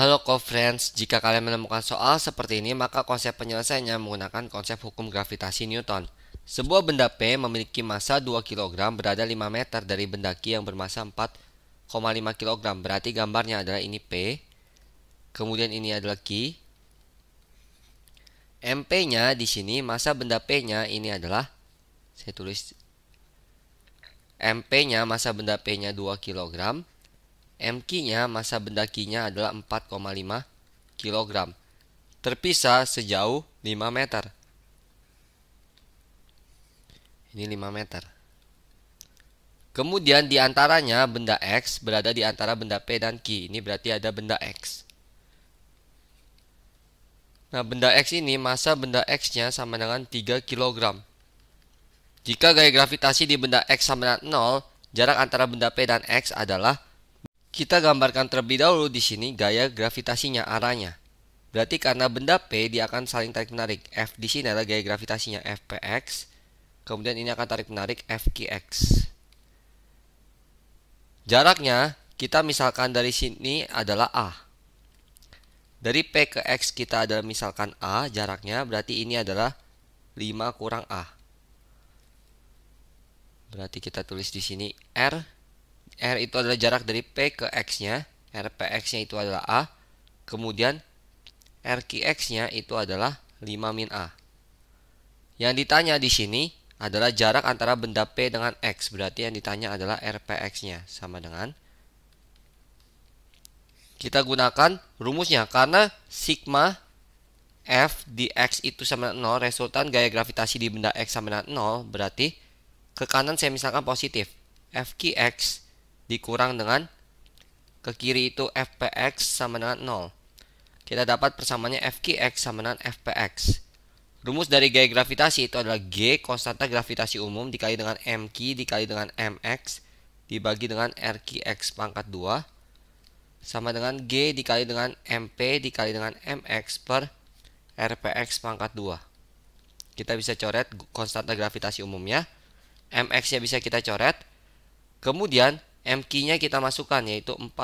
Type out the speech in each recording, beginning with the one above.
Halo co-friends, jika kalian menemukan soal seperti ini maka konsep penyelesaiannya menggunakan konsep hukum gravitasi Newton. Sebuah benda P memiliki massa 2 kg berada 5 meter dari benda Q yang bermassa 4,5 kg. Berarti gambarnya adalah ini P, kemudian ini adalah Q. MP-nya di sini massa benda P-nya ini adalah saya tulis MP-nya massa benda P-nya 2 kg. MQ-nya masa benda Q-nya adalah 4,5 kg. Terpisah sejauh 5 meter. Ini 5 meter. Kemudian di antaranya benda X berada di antara benda P dan Q. Ini berarti ada benda X. Nah, benda X ini masa benda X-nya sama dengan 3 kg. Jika gaya gravitasi di benda X sama dengan 0, jarak antara benda P dan X adalah kita gambarkan terlebih dahulu di sini gaya gravitasinya, arahnya. Berarti karena benda P dia akan saling tarik-menarik. F di sini adalah gaya gravitasinya Fpx. Kemudian ini akan tarik-menarik Fqx. Jaraknya kita misalkan dari sini adalah A. Dari P ke X kita adalah misalkan A jaraknya berarti ini adalah 5 kurang A. Berarti kita tulis di sini R R itu adalah jarak dari P ke X-nya. RPX-nya itu adalah A. Kemudian RQX-nya itu adalah 5 min A. Yang ditanya di sini adalah jarak antara benda P dengan X. Berarti yang ditanya adalah RPX-nya. Sama dengan kita gunakan rumusnya. Karena sigma F di X itu sama dengan 0, resultan gaya gravitasi di benda X sama dengan 0, berarti ke kanan saya misalkan positif. FQX dikurang dengan ke kiri itu fpx sama dengan 0. Kita dapat persamaannya fqx sama dengan fpx. Rumus dari gaya gravitasi itu adalah G konstanta gravitasi umum dikali dengan mq dikali dengan mx dibagi dengan rqx pangkat 2 sama dengan G dikali dengan mp dikali dengan mx per rpx pangkat 2. Kita bisa coret konstanta gravitasi umumnya. mx-nya bisa kita coret. Kemudian MQ-nya kita masukkan yaitu 4,5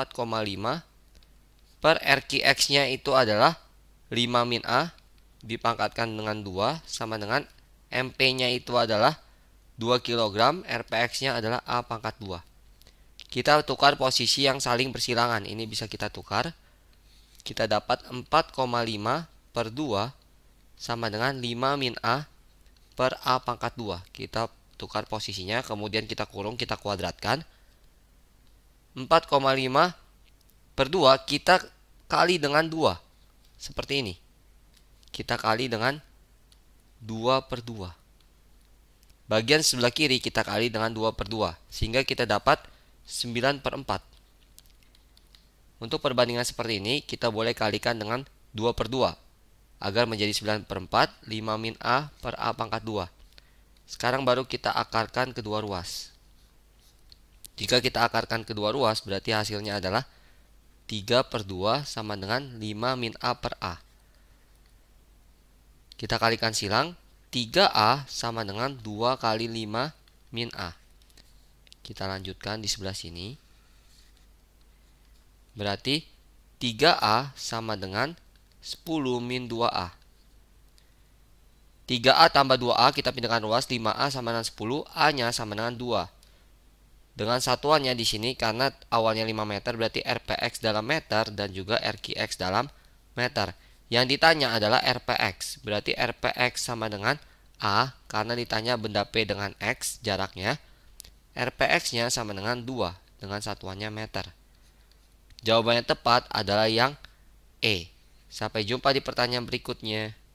per RQX-nya itu adalah 5 min A dipangkatkan dengan 2 sama dengan MP-nya itu adalah 2 kg, RPX-nya adalah A pangkat 2. Kita tukar posisi yang saling bersilangan. Ini bisa kita tukar. Kita dapat 4,5 per 2 sama dengan 5 min A per A pangkat 2. Kita tukar posisinya, kemudian kita kurung, kita kuadratkan. 4,5 per 2 kita kali dengan 2. Seperti ini. Kita kali dengan 2 per 2. Bagian sebelah kiri kita kali dengan 2 per 2. Sehingga kita dapat 9 per 4. Untuk perbandingan seperti ini, kita boleh kalikan dengan 2 per 2. Agar menjadi 9 per 4, 5 min A per A pangkat 2. Sekarang baru kita akarkan kedua ruas. Jika kita akarkan kedua ruas, berarti hasilnya adalah 3 per 2 sama dengan 5 min A per A. Kita kalikan silang, 3A sama dengan 2 kali 5 min A. Kita lanjutkan di sebelah sini. Berarti 3A sama dengan 10 min 2A. 3A tambah 2A kita pindahkan ruas 5A sama dengan 10 A nya sama dengan 2 dengan satuannya di sini karena awalnya 5 meter berarti RPX dalam meter dan juga RQX dalam meter. Yang ditanya adalah RPX, berarti RPX sama dengan A karena ditanya benda P dengan X jaraknya. RPX-nya sama dengan 2 dengan satuannya meter. Jawabannya tepat adalah yang E. Sampai jumpa di pertanyaan berikutnya.